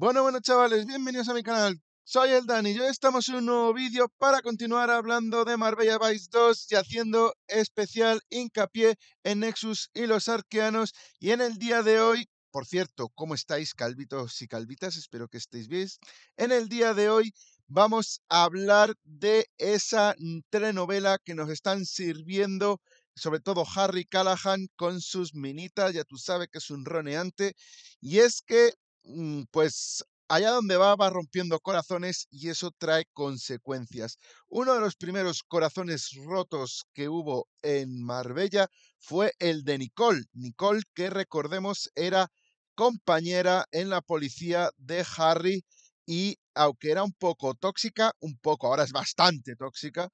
Bueno, bueno chavales, bienvenidos a mi canal. Soy el Dani y hoy estamos en un nuevo vídeo para continuar hablando de Marbella Vice 2 y haciendo especial hincapié en Nexus y los arqueanos. Y en el día de hoy, por cierto, ¿cómo estáis calvitos y calvitas? Espero que estéis bien. En el día de hoy vamos a hablar de esa telenovela que nos están sirviendo sobre todo Harry Callahan con sus minitas, ya tú sabes que es un roneante, y es que Mm, pues allá donde va va rompiendo corazones y eso trae consecuencias. Uno de los primeros corazones rotos que hubo en Marbella fue el de Nicole. Nicole, que recordemos, era compañera en la policía de Harry y aunque era un poco tóxica, un poco, ahora es bastante tóxica,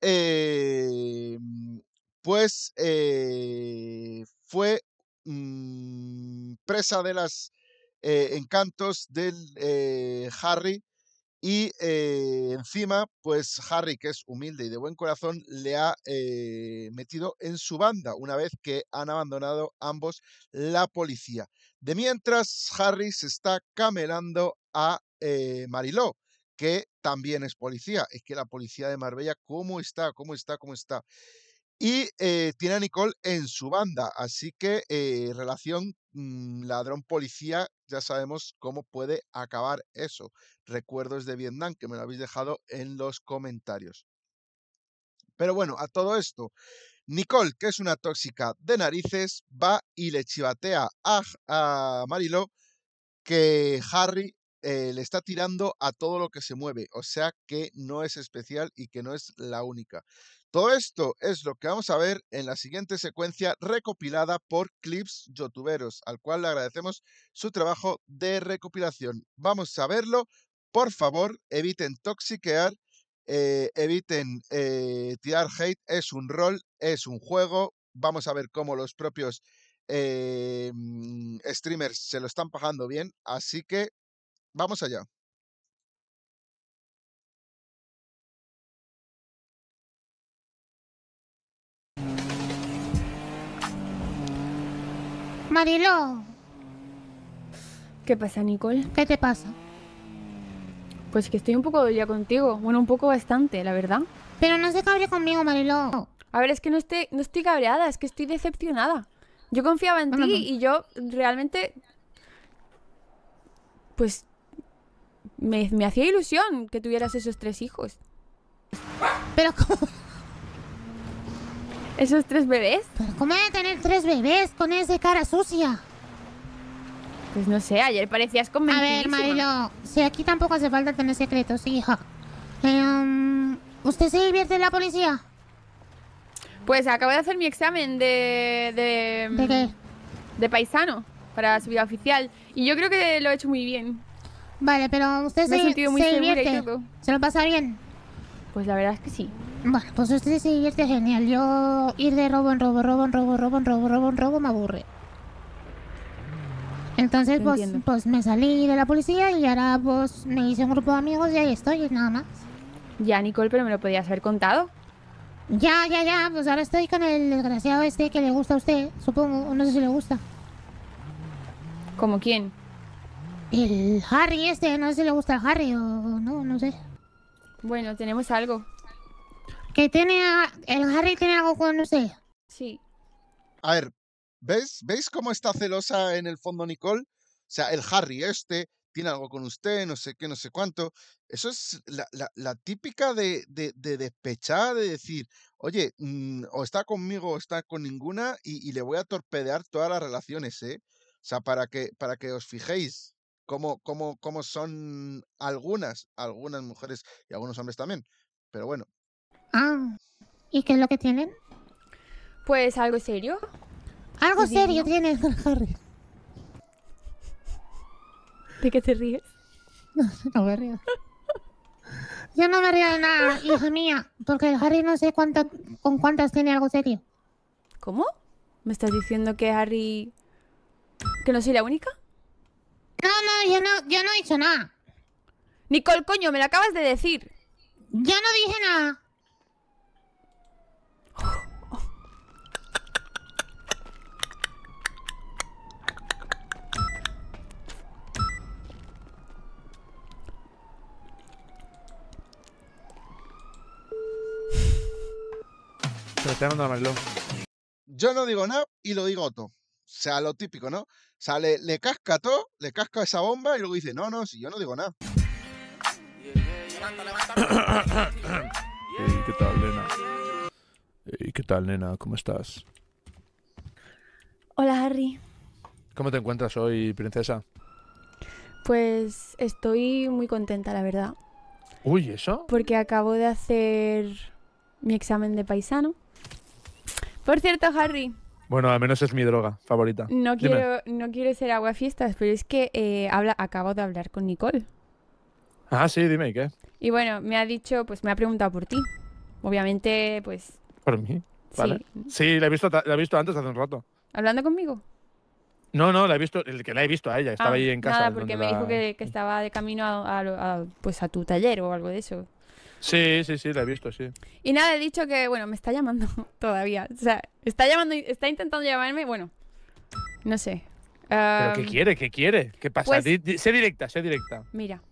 em, pues eh, fue mm, presa de las eh, encantos del eh, Harry. Y eh, encima, pues Harry, que es humilde y de buen corazón, le ha metido en su banda una vez que han abandonado ambos la policía. De mientras, Harry se está camelando a Mariló, que también es policía. Es que la policía de Marbella, ¿cómo está? ¿Cómo está? ¿Cómo está? Y eh, tiene a Nicole en su banda, así que eh, relación mm, ladrón-policía, ya sabemos cómo puede acabar eso. Recuerdos de Vietnam, que me lo habéis dejado en los comentarios. Pero bueno, a todo esto, Nicole, que es una tóxica de narices, va y le chivatea a, a Marilo que Harry eh, le está tirando a todo lo que se mueve, o sea que no es especial y que no es la única. Todo esto es lo que vamos a ver en la siguiente secuencia recopilada por Clips Youtuberos, al cual le agradecemos su trabajo de recopilación. Vamos a verlo. Por favor, eviten toxiquear, eh, eviten eh, tirar hate. Es un rol, es un juego. Vamos a ver cómo los propios mm, streamers se lo están pagando bien. Así que Vamos allá. Mariló. ¿Qué pasa, Nicole? ¿Qué te pasa? Pues que estoy un poco dolida contigo. Bueno, un poco bastante, la verdad. Pero no se cabre conmigo, Mariló. A ver, es que no estoy, no estoy cabreada, es que estoy decepcionada. Yo confiaba en ti y yo realmente... Pues me, hacía ilusión que tuvieras esos tres hijos. Pero ¿cómo? ¿Esos tres bebés? ¿Pero cómo voy a tener tres bebés con esa cara sucia? Pues no sé, ayer parecías convencido. A ver, Marilo, si aquí tampoco hace falta tener secretos, hija. Em, ¿Usted se divierte en la policía? Pues acabo de hacer mi examen de... ¿De, ¿De qué? De paisano, para su vida oficial. Y yo creo que lo he hecho muy bien. Vale, pero usted se, se divierte. ¿Se lo pasa bien? Pues la verdad es que sí. Bueno, pues usted se divierte genial. Yo ir de robo en robo, robo en robo, robo en robo, robo en robo me aburre. Entonces, pues, pues, me salí de la policía y ahora pues me hice un grupo de amigos y ahí estoy, nada más. Ya, Nicole, pero me lo podías haber contado. Ya, ya, ya, pues ahora estoy con el desgraciado este que le gusta a usted, supongo, no sé si le gusta. ¿Como quién? El Harry este, no sé si le gusta el Harry o no, no sé. Bueno, tenemos algo. Que tiene... El Harry tiene algo con usted. Sí. A ver, ¿Veis cómo está celosa en el fondo Nicole? O sea, el Harry este tiene algo con usted, no sé qué, no sé cuánto. Eso es la, típica de, de, de, despechar, de decir, oye, mm, o está conmigo o está con ninguna y, le voy a torpedear todas las relaciones, ¿eh? O sea, para que, para que os fijéis, como cómo, son algunas, algunas mujeres y algunos hombres también. Pero bueno. Ah, ¿y qué es lo que tienen? Pues algo serio. Algo serio tiene Harry. ¿De qué te ríes? No, no me río. Yo no me río de nada, hija mía, porque Harry no sé con cuántas tiene algo serio. ¿Cómo? ¿Me estás diciendo que Harry... que no soy la única? No, no, yo no, yo no he dicho nada. Nicole, coño, me lo acabas de decir. Yo no dije nada. Yo no digo nada y lo digo todo. O sea, lo típico, ¿no? O sea, le, casca todo, le casca esa bomba y luego dice, no, no, si yo no digo nada. Hey, ¿qué tal, nena? ¿qué tal, nena? ¿Cómo estás? Hola, Harry. ¿Cómo te encuentras hoy, princesa? Pues estoy muy contenta, la verdad. Uy, ¿eso? Porque acabo de hacer mi examen de paisano. Por cierto, Harry, bueno, al menos es mi droga favorita. No quiero, no quiero ser aguafiestas, pero es que eh, habla, acabo de hablar con Nicole. Ah, sí, dime, ¿y qué? Y bueno, me ha dicho, pues me ha preguntado por ti. Obviamente, pues... ¿Por mí? Vale. Sí, la, he visto, la he visto antes, hace un rato. ¿Hablando conmigo? No, no, la he visto, el que la he visto a ella, estaba ah, ahí en casa. Nada, porque me dijo que, estaba de camino a, pues a tu taller o algo de eso. Sí, sí, sí, la he visto, sí. Y nada, he dicho que, bueno, me está llamando todavía. O sea, está llamando, está intentando llamarme, bueno, no sé. ¿Pero qué um, quiere? ¿Qué quiere? ¿Qué pasa? Pues sé directa, sé directa. Mira,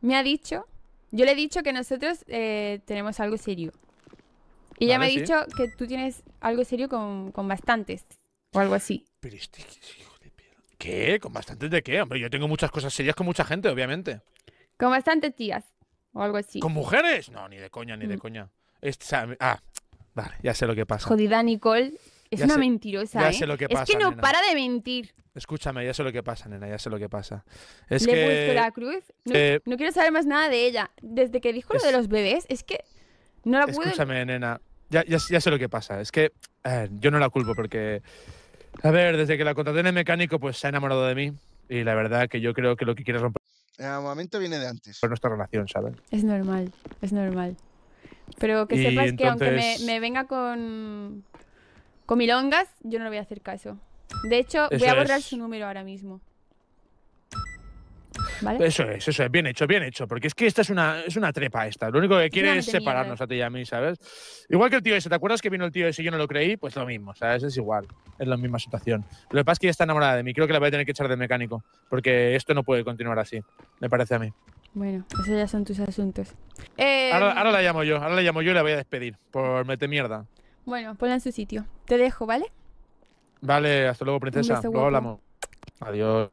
me ha dicho, yo le he dicho que nosotros eh, tenemos algo serio. Y ya me ha dicho que tú tienes algo serio con, bastantes, o algo así. Pero este, ¿Qué? ¿Con bastantes de qué? Hombre, yo tengo muchas cosas serias con mucha gente, obviamente. Con bastantes tías algo así. ¿Con mujeres? No, ni de coña, ni de mm. coña. Este, ah, vale, ya sé lo que pasa. Jodida Nicole. Es una mentirosa, ya ¿eh? sé lo que pasa, Es que no para de mentir. Escúchame, ya sé lo que pasa, nena, ya sé lo que pasa. Es que... la cruz. Eh, no, quiero saber más nada de ella. Desde que dijo lo de los bebés, es que no la puedo... Escúchame, nena. Ya, ya, sé lo que pasa. Es que yo no la culpo porque... A ver, desde que la contraté en el mecánico, pues se ha enamorado de mí. Y la verdad que yo creo que lo que quiere es romper el momento viene de antes. Por nuestra relación, ¿sabes? Es normal, es normal. Pero que sepas que aunque me, venga con, con milongas, yo no le voy a hacer caso. De hecho, voy a borrar su número ahora mismo. Eso es, eso es, bien hecho, bien hecho, porque es que esta es una, es una trepa esta. Lo único que quiere es separarnos a ti y a mí, ¿sabes? Igual que el tío ese, ¿te acuerdas que vino el tío ese y yo no lo creí? Pues lo mismo, ¿sabes? Es igual, es la misma situación. Lo que pasa es que ella está enamorada de mí, creo que la voy a tener que echar de mecánico, porque esto no puede continuar así, me parece a mí. Bueno, esos ya son tus asuntos. Ahora, em, la llamo yo, ahora la llamo yo y la voy a despedir por meter mierda. Bueno, ponla en su sitio. Te dejo, ¿vale? Vale, hasta luego, princesa. hablamos. Adiós.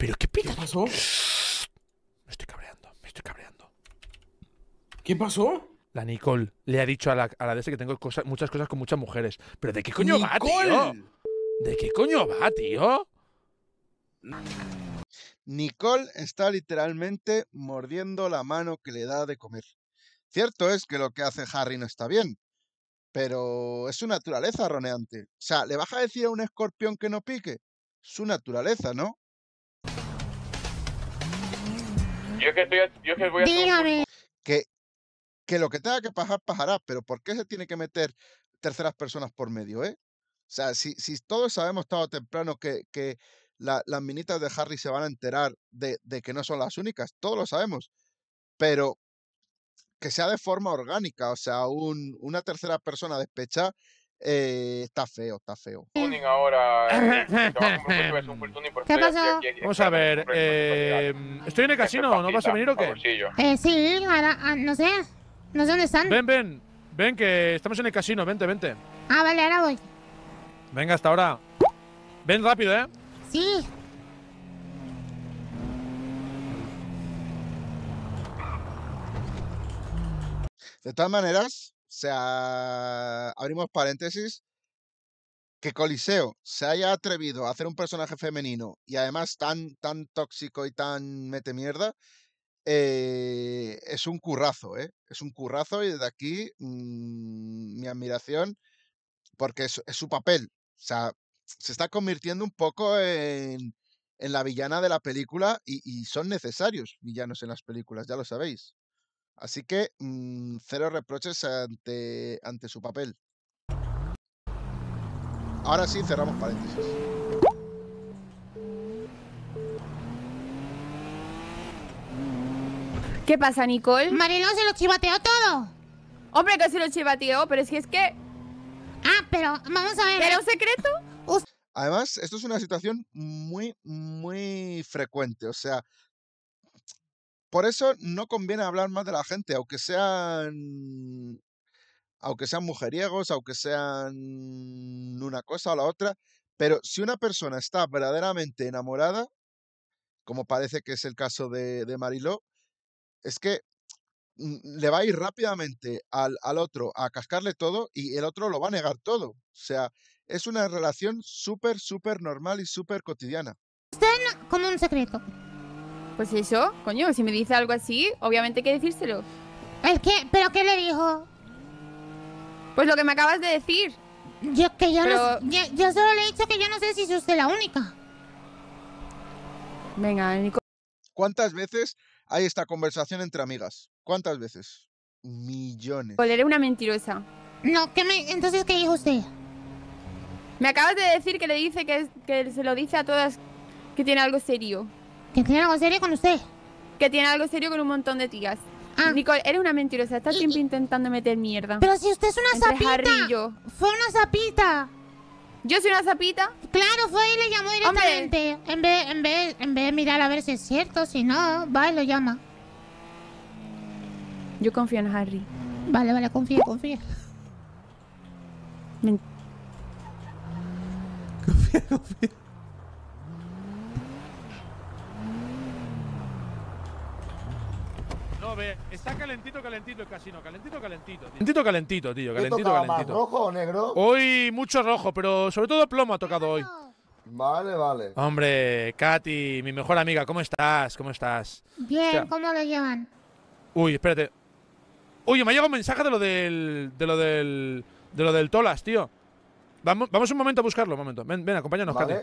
¿Pero qué pita? ¿Qué pasó? Me estoy cabreando, me estoy cabreando. ¿Qué pasó? La Nicole le ha dicho a la, a que tengo cosas, muchas cosas con muchas mujeres. ¿Pero de qué coño va, tío? ¿De qué coño va, tío? Nicole está literalmente mordiendo la mano que le da de comer. Cierto es que lo que hace Harry no está bien, pero es su naturaleza roneante. O sea, ¿le vas a decir a un escorpión que no pique? Su naturaleza, ¿no? Yo que, voy a Dígame. Que, lo que tenga que pasar, pasará, pero ¿por qué se tiene que meter terceras personas por medio, eh? O sea, si, si todos sabemos tarde temprano que, que la, las minitas de Harry se van a enterar de, que no son las únicas, todos lo sabemos, pero que sea de forma orgánica, o sea, una tercera persona despecha eh, está feo, está feo. Eh, ¿Qué pasó? Vamos a ver, eh, ¿estoy en el casino? ¿No vas a venir o qué? Eh, sí, ah, no sé, no sé dónde están. Ven, ven, ven que estamos en el casino, vente, vente. Ah, vale, ahora voy. Venga, hasta ahora. Ven rápido, ¿eh? Sí. De todas maneras, sea, abrimos paréntesis, que Coliseo se haya atrevido a hacer un personaje femenino y además tan, tan tóxico y tan mete mierda, eh, es un currazo, ¿eh? Es un currazo y desde aquí mm, mi admiración, porque es, su papel. O sea, se está convirtiendo un poco en, la villana de la película y son necesarios villanos en las películas, ya lo sabéis. Así que mm, cero reproches ante, ante su papel. Ahora sí, cerramos paréntesis. ¿Qué pasa, Nicole? Marilón se lo chivateó todo. Hombre, que se lo chivateó, pero es que es que... Ah, pero vamos a ver... ¿Era un eh. secreto? Además, esto es una situación muy, muy frecuente. O sea, por eso no conviene hablar más de la gente, aunque sean. Aunque sean mujeriegos, aunque sean una cosa o la otra. Pero si una persona está verdaderamente enamorada, como parece que es el caso de, Mariló, es que mm, le va a ir rápidamente al, otro a cascarle todo y el otro lo va a negar todo. O sea, es una relación súper, súper normal y súper cotidiana. como un secreto. Pues eso, coño, si me dice algo así, obviamente hay que decírselo. Es que, ¿pero qué le dijo? Pues lo que me acabas de decir. Yo solo le he dicho que yo no sé si es usted la única. Venga, Nico. ¿Cuántas veces hay esta conversación entre amigas? ¿Cuántas veces? Millones. Pues una mentirosa. No, ¿qué me... entonces, ¿qué dijo usted? Me acabas de decir que le dice que, que se lo dice a todas que tiene algo serio. ¿Que tiene algo serio con usted? Que tiene algo serio con un montón de tías. Ah. Nicole, eres una mentirosa. Estás siempre intentando meter mierda. Pero si usted es una zapita. Fue una zapita. ¿Yo soy una zapita? Claro, fue y le llamó directamente. En vez, en, en vez de mirar a ver si es cierto, si no, va y lo llama. Yo confío en Harry. Vale, vale, confía, confía. confía, confía. está calentito, calentito el casino. Calentito, calentito. Calentito, calentito, tío. Calentito, calentito. rojo o negro? Hoy mucho rojo, pero sobre todo plomo ha tocado hoy. Vale, vale. Hombre, Katy, mi mejor amiga, ¿cómo estás? ¿Cómo estás? Bien, ¿cómo lo llevan? Uy, espérate. Uy, me ha llegado un mensaje de lo del. de lo del. de lo del Tolas, tío. Vamos, vamos un momento a buscarlo, un momento. Ven, acompáñanos, Katy.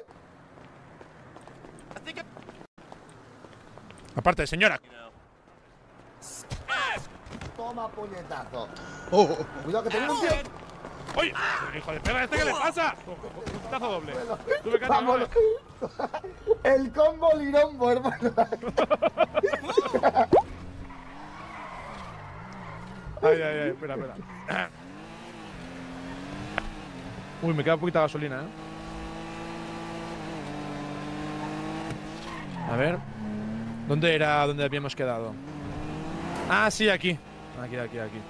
Aparte, señora toma puñetazo. Oh. Cuidado que tenemos un tío. ¡Uy! ¡Hijo de perra! ¿Este qué le oh. pasa? Oh, oh, puñetazo doble. Vámonos. El combo lirombo, hermano. ay, ay, ay, espera, espera. Uy, me queda poquita gasolina, eh. A ver. ¿Dónde era donde habíamos quedado? Ah, sí, aquí. Aquí, aquí, aquí.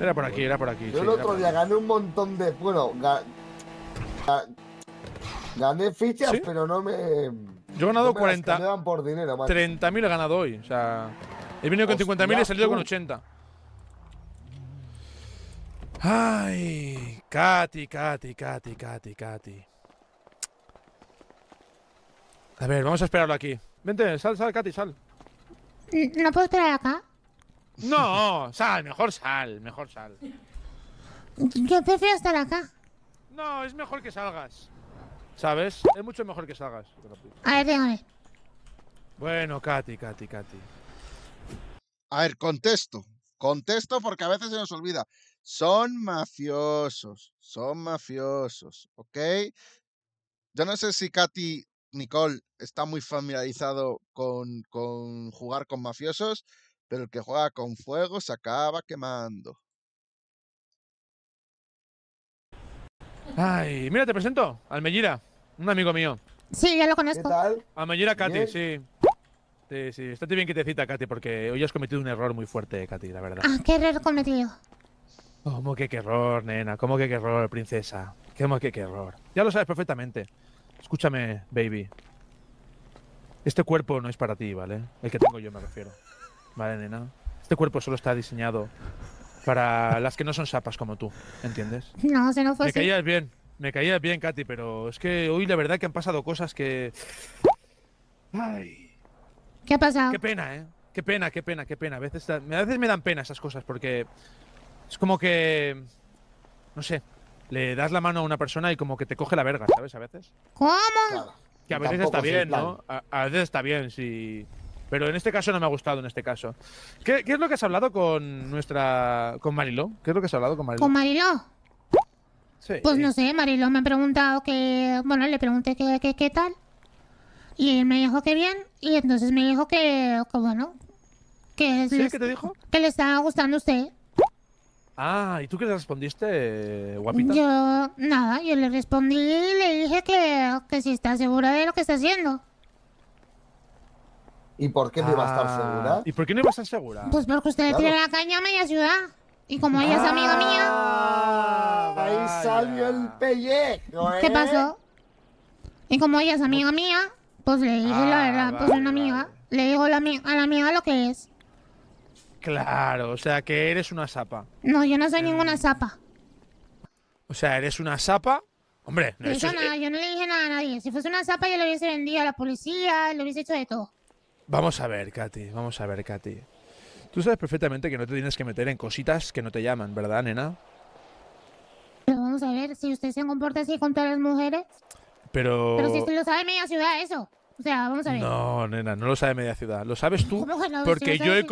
Era por aquí, era por aquí. Yo el otro día gané un montón de. Bueno, gané fichas, pero no me. Yo he ganado 40. por dinero, 30.000 he ganado hoy. O sea, he venido con 50.000 y he salido con 80. Ay, Katy, Katy, Katy, Katy, Katy. A ver, vamos a esperarlo aquí. Vente, sal, sal, Katy, sal. ¿No puedo esperar acá? No, sal, mejor sal, mejor sal. Yo prefiero estar acá. No, es mejor que salgas. ¿Sabes? Es mucho mejor que salgas. A ver, déjame. Bueno, Katy, Katy, Katy. A ver, contesto. Contesto porque a veces se nos olvida. Son mafiosos. Son mafiosos. ¿Ok? Yo no sé si Katy Nicole está muy familiarizado con, con jugar con mafiosos, pero el que juega con fuego se acaba quemando. Ay, mira, te presento, Almellira, un amigo mío. Sí, ya lo conozco. ¿Qué tal? Almellira Katy, sí. Sí, sí, estate bien que te cita Katy, porque hoy has cometido un error muy fuerte, Katy, la verdad. Ah, ¿qué error cometido? ¿Cómo que qué error, nena? ¿Cómo que qué error, princesa? ¿Cómo que qué error? Ya lo sabes perfectamente. Escúchame, baby. Este cuerpo no es para ti, ¿vale? El que tengo yo me refiero. ¿Vale, nena? Este cuerpo solo está diseñado para las que no son sapas como tú, ¿entiendes? No, se no fue Me caías bien, me caías bien, Katy, pero es que hoy la verdad que han pasado cosas que... Ay. ¿Qué ha pasado? Qué pena, ¿eh? Qué pena, qué pena, qué pena. A veces, a veces me dan pena esas cosas porque es como que... No sé, le das la mano a una persona y como que te coge la verga, ¿sabes? A veces. ¿Cómo? Que a veces está bien, ¿no? A, veces está bien, sí. Pero en este caso no me ha gustado, en este caso. ¿Qué, es lo que has hablado con nuestra... con Mariló? ¿Qué es lo que has hablado con Mariló? ¿Con Mariló? Sí. Pues no sé, Mariló me ha preguntado que... Bueno, le pregunté qué qué qué tal. Y él me dijo que bien. Y entonces me dijo que... que bueno... Que ¿Qué te dijo? Que le está gustando a usted. Ah, ¿y tú qué le respondiste, guapita? Yo, nada, yo le respondí y le dije que, que si está segura de lo que está haciendo. ¿Y por qué no iba a estar ah, segura? ¿Y por qué no iba a estar segura? Pues porque usted tiene la caña a media ciudad. Y como ella es ah, amiga mía. Ahí salió el pellejo, ¿Qué ¿eh? pasó? Y como ella es amiga mía, pues le dije la ah, verdad, pues una amiga. Le digo a la amiga lo que es. Claro, o sea que eres una sapa. No, yo no soy eh, ninguna sapa. O sea, eres una sapa. Hombre, no eso nada, eh. yo no le dije nada a nadie. Si fuese una sapa, yo le hubiese vendido a la policía, le hubiese hecho de todo. Vamos a ver, Katy, vamos a ver, Katy. Tú sabes perfectamente que no te tienes que meter en cositas que no te llaman, ¿verdad, nena? Pero vamos a ver, si usted se comporta así con todas las mujeres. Pero. Pero si usted lo sabe media ciudad, eso. O sea, vamos a ver. No, nena, no lo sabe media ciudad. Lo sabes tú porque yo, he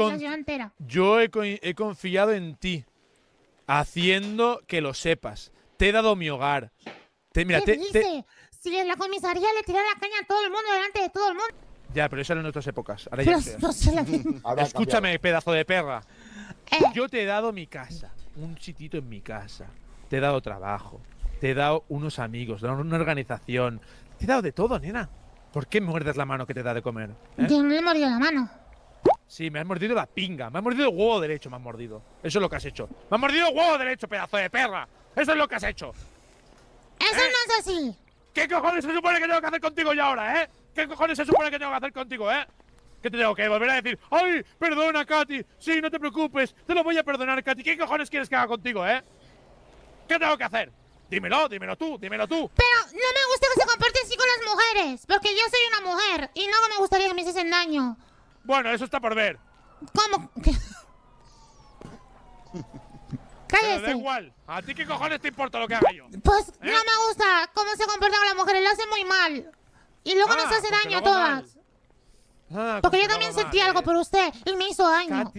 yo he, confiado en ti, haciendo que lo sepas. Te he dado mi hogar. Te, mira, ¿Qué te- Si en la comisaría le tiran la caña a todo el mundo delante de todo el mundo. Ya, pero eso era en otras épocas. Ahora ya Escúchame, pedazo de perra. Eh. Yo te he dado mi casa, un sitito en mi casa. Te he dado trabajo, te he dado unos amigos, una organización. Te he dado de todo, nena. ¿Por qué muerdes la mano que te da de comer? ¿Eh? Yo he mordido la mano. Sí, me has mordido la pinga. Me has mordido el huevo derecho, me has mordido. Eso es lo que has hecho. Me has mordido el huevo derecho, pedazo de perra. Eso es lo que has hecho. Eso ¿Eh? no es así. ¿Qué cojones se supone que tengo que hacer contigo ya ahora, eh? ¿Qué cojones se supone que tengo que hacer contigo, eh? ¿Qué te tengo que volver a decir? ¡Ay, perdona, Katy! Sí, no te preocupes. Te lo voy a perdonar, Katy. ¿Qué cojones quieres que haga contigo, eh? ¿Qué tengo que hacer? Dímelo, dímelo tú, dímelo tú. Pero no me gusta que se comporten así con las mujeres, porque yo soy una mujer y no me gustaría que me hiciesen daño. Bueno, eso está por ver. ¿Cómo? Cállese. da igual. ¿A ti qué cojones te importa lo que haga yo? Pues ¿Eh? no me gusta cómo se comporta con las mujeres. Lo hace muy mal. Y luego nos ah, hace daño a todas. Ah, porque yo también sentí algo eh. por usted y me hizo daño.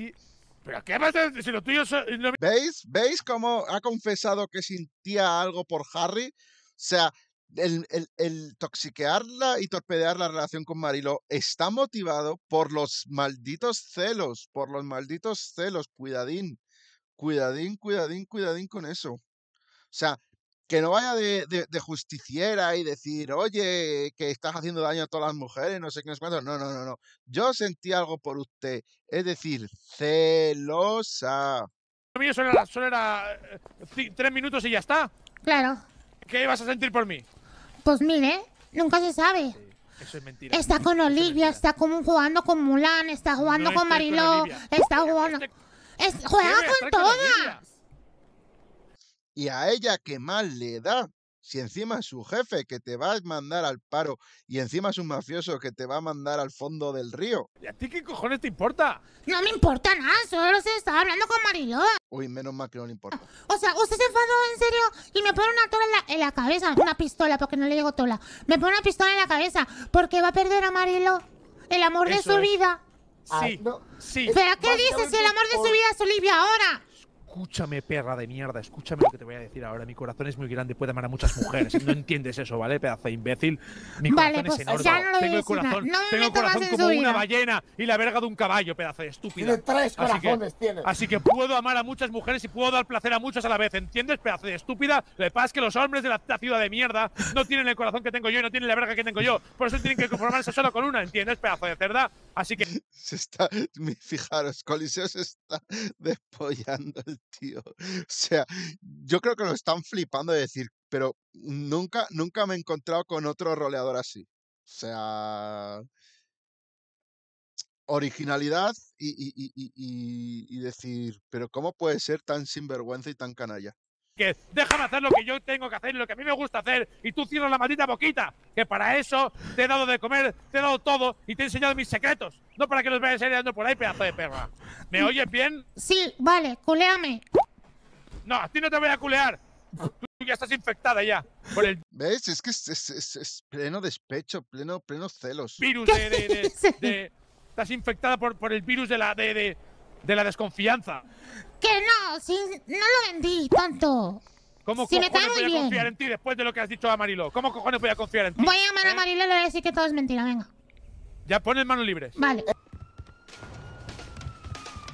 ¿Veis? ¿Veis cómo ha confesado que sentía algo por Harry? O sea, el, el, toxiquearla y torpedear la relación con Marilo está motivado por los malditos celos, por los malditos celos. Cuidadín, cuidadín, cuidadín, cuidadín con eso. O sea, que no vaya de, justiciera y decir, oye, que estás haciendo daño a todas las mujeres, no sé qué, no sé No, no, no, no. Yo sentí algo por usted, es decir, celosa. Solo solo era eh, tres minutos y ya está. Claro. ¿Qué vas a sentir por mí? Pues mire, nunca se sabe. Eso es mentira. Está con Olivia, está como jugando con Mulan, está jugando con Mariló, está jugando. Este es, juega con, todas y a ella ¿qué mal le da. Si encima es su jefe que te va a mandar al paro y encima es un mafioso que te va a mandar al fondo del río. ¿Y a ti qué cojones te importa? No me importa nada, solo se está hablando con Mariló. Uy, menos mal que no le importa. O sea, usted se enfadó en serio y me pone una tola en la, cabeza, una pistola, porque no le digo tola. Me pone una pistola en la cabeza porque va a perder a Mariló, el amor de su vida. Sí, ah, sí. ¿Pero qué dices si el amor de su vida es Olivia ahora? escúchame, perra de mierda, escúchame lo que te voy a decir ahora. Mi corazón es muy grande, y puede amar a muchas mujeres. No entiendes eso, ¿vale, pedazo de imbécil? Mi corazón es pues, enorme. tengo el corazón, tengo corazón como una ballena y la verga de un caballo, pedazo de estúpida. Tiene tres corazones, así que, tienes. Así que puedo amar a muchas mujeres y puedo dar placer a muchas a la vez, ¿entiendes, pedazo de estúpida? Lo que pasa es que los hombres de la, ciudad de mierda no tienen el corazón que tengo yo y no tienen la verga que tengo yo. Por eso tienen que conformarse solo con una, ¿entiendes, pedazo de cerda? Así que. Se está. Fijaros, Coliseo se está despollando el O sea, yo creo que lo están flipando de decir, pero nunca, nunca me he encontrado con otro roleador así. O sea, originalidad y, y decir, pero ¿cómo puede ser tan sinvergüenza y tan canalla? que déjame hacer lo que yo tengo que hacer y lo que a mí me gusta hacer y tú cierras la maldita boquita, que para eso te he dado de comer, te he dado todo y te he enseñado mis secretos, no para que los vayas heredando por ahí, pedazo de perra. ¿Me oyes bien? Sí, vale, culeame. No, a ti no te voy a culear. Tú ya estás infectada ya. Por el... ¿Ves? Es que es, pleno despecho, pleno, celos. Virus de... estás infectada por, por el virus de la... de, de la desconfianza. Que no, no lo vendí, tonto. ¿Cómo si cojones voy a confiar en ti después de lo que has dicho a Marilo? ¿Cómo cojones voy a confiar en ti? Voy a llamar a eh? Marilo y le voy a decir que todo es mentira, venga. Ya el manos libres. Vale.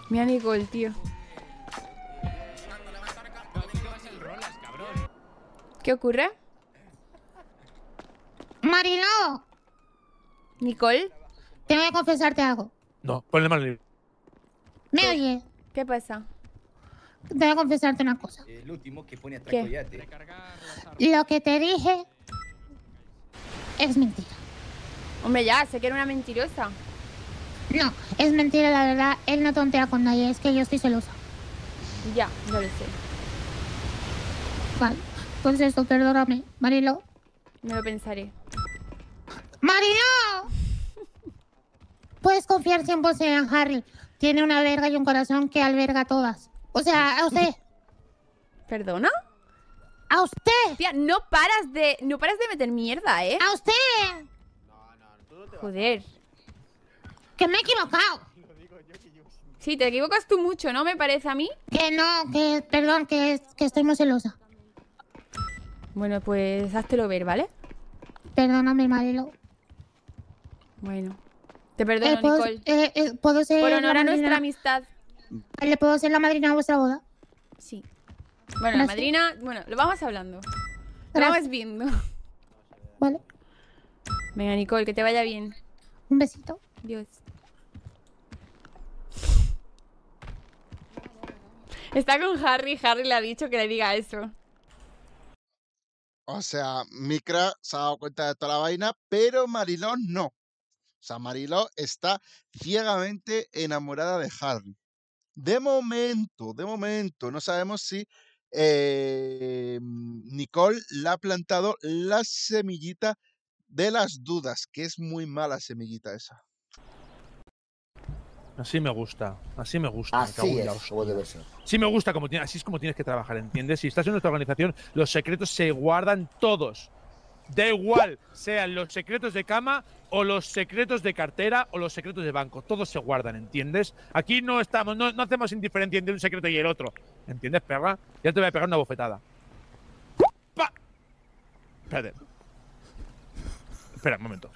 Mira Nicole, tío. ¿Qué ocurre? Marilo. Nicole. Tengo que confesarte algo. No, el manos libres. ¿Me oye? ¿Qué pasa? Te voy a confesarte una cosa. El último que pone ¿Qué? Lo que te dije es mentira. Hombre, ya, sé que era una mentirosa. No, es mentira, la verdad. Él no tontea con nadie, es que yo estoy celosa. Ya, ya lo sé. Vale, pues eso, perdóname. Marilo. No lo pensaré. ¡Marilo! Puedes confiar 100% en Harry tiene una verga y un corazón que alberga todas. O sea, a usted. ¿Perdona? ¡A usted! Tía, no paras de. No paras de meter mierda, ¿eh? ¡A usted! Joder. ¡Que me he equivocado! Sí, te equivocas tú mucho, ¿no? Me parece a mí. Que no, que. Perdón, que, que estoy muy celosa. Bueno, pues háztelo ver, ¿vale? Perdóname, Marelo. Bueno. Te eh, perdono, ¿puedo, Nicole. ser eh, eh, Por honor a nuestra amistad. ¿Le puedo ser la madrina a vuestra boda? Sí. Bueno, la madrina... Bueno, lo vamos hablando. Lo vamos viendo. Vale. Venga, Nicole, que te vaya bien. Un besito. Dios. Está con Harry, Harry le ha dicho que le diga eso. O sea, Micra se ha dado cuenta de toda la vaina, pero Marilón no sea, está ciegamente enamorada de Harry. De momento, de momento, no sabemos si eh, Nicole le ha plantado la semillita de las dudas, que es muy mala semillita esa. Así me gusta, así me gusta. Así Sí me gusta, así es como tienes que trabajar, ¿entiendes? Si estás en nuestra organización, los secretos se guardan todos. Da igual, sean los secretos de cama o los secretos de cartera o los secretos de banco. Todos se guardan, ¿entiendes? Aquí no estamos, no, hacemos indiferencia entre un secreto y el otro. ¿Entiendes, perra? Ya te voy a pegar una bofetada. ¡Pa! Espera, un momento.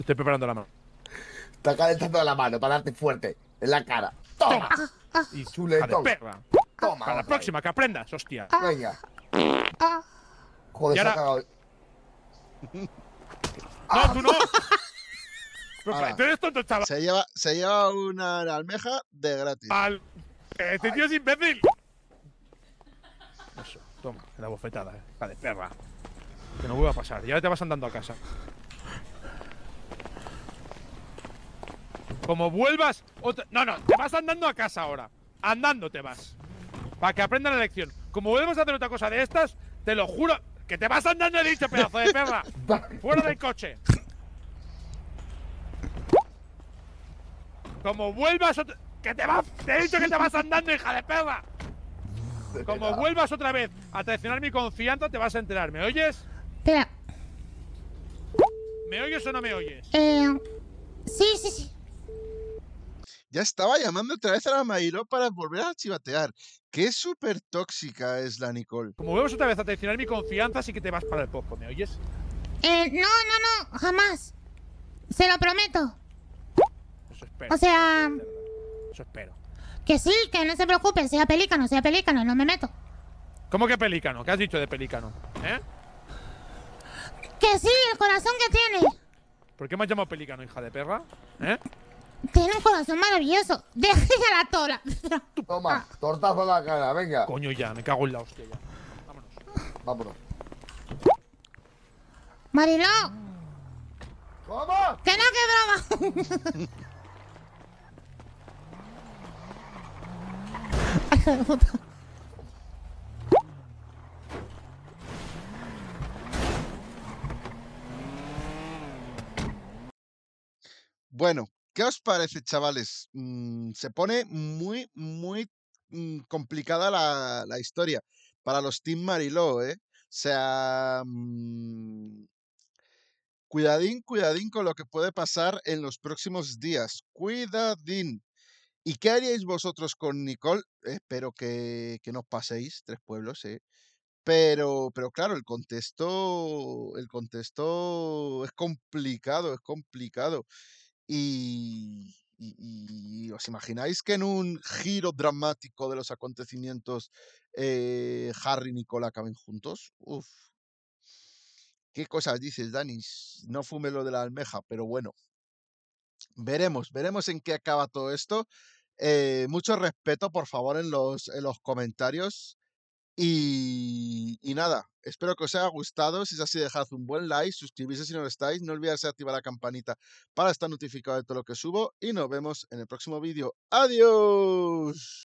Estoy preparando la mano. Está de la mano para darte fuerte en la cara. ¡Toma! Y perra. Toma. Para la próxima, que aprendas, hostia. Ah, se ha cagado. no, ah. tú no. Se lleva, lleva una almeja de gratis. Al... Este tío es imbécil. Eso, toma, la bofetada, eh. Vale, perra. Que no vuelva a pasar. Ya te vas andando a casa. Como vuelvas. No, no, te vas andando a casa ahora. Andando te vas. Para que aprendan la lección. Como vuelvas a hacer otra cosa de estas, te lo juro. ¡Que te vas andando he dicho, pedazo de perra! ¡Fuera del coche! Como vuelvas otra... ¡Que te vas! he dicho que te vas andando, hija de perra! Como vuelvas otra vez a traicionar mi confianza, te vas a enterar. ¿Me oyes? ¿Me oyes o no me oyes? Eh, sí, sí, sí. Ya estaba llamando otra vez a la Mayro para volver a chivatear. Qué súper tóxica es la Nicole. Como vemos otra vez a traicionar mi confianza, así que te vas para el popo, ¿me oyes? Eh, no, no, no, jamás. Se lo prometo. Eso espero. O sea... Eso espero. Que sí, que no se preocupe, sea pelícano, sea pelícano, no me meto. ¿Cómo que pelícano? ¿Qué has dicho de pelícano? ¿Eh? Que sí, el corazón que tiene. ¿Por qué me has llamado pelícano, hija de perra? ¿Eh? Tiene un corazón maravilloso. Deje a la tora. Toma, tortazo en la cara, venga. Coño, ya, me cago en la hostia ya. Vámonos. Vámonos. Mariló. ¿Cómo? Que no, que broma. Ay, Bueno, ¿Qué os parece, chavales? Mm, se pone muy, muy mm, complicada la, historia para los Team Mariló, ¿eh? O sea, mm, cuidadín, cuidadín con lo que puede pasar en los próximos días. Cuidadín. ¿Y qué haríais vosotros con Nicole? espero que, que nos paséis, tres pueblos, ¿eh? Pero, pero claro, el contexto, el contexto es complicado, es complicado. Y, os imagináis que en un giro dramático de los acontecimientos eh, Harry y Nicola acaben juntos. Uf. ¿Qué cosas dices, Danis? No fume lo de la almeja, pero bueno. Veremos, veremos en qué acaba todo esto. Eh, mucho respeto, por favor, en los, en los comentarios. Y, nada, espero que os haya gustado. Si es así, dejad un buen like, suscribirse si no lo estáis, no olvidarse activar la campanita para estar notificado de todo lo que subo y nos vemos en el próximo vídeo. ¡Adiós!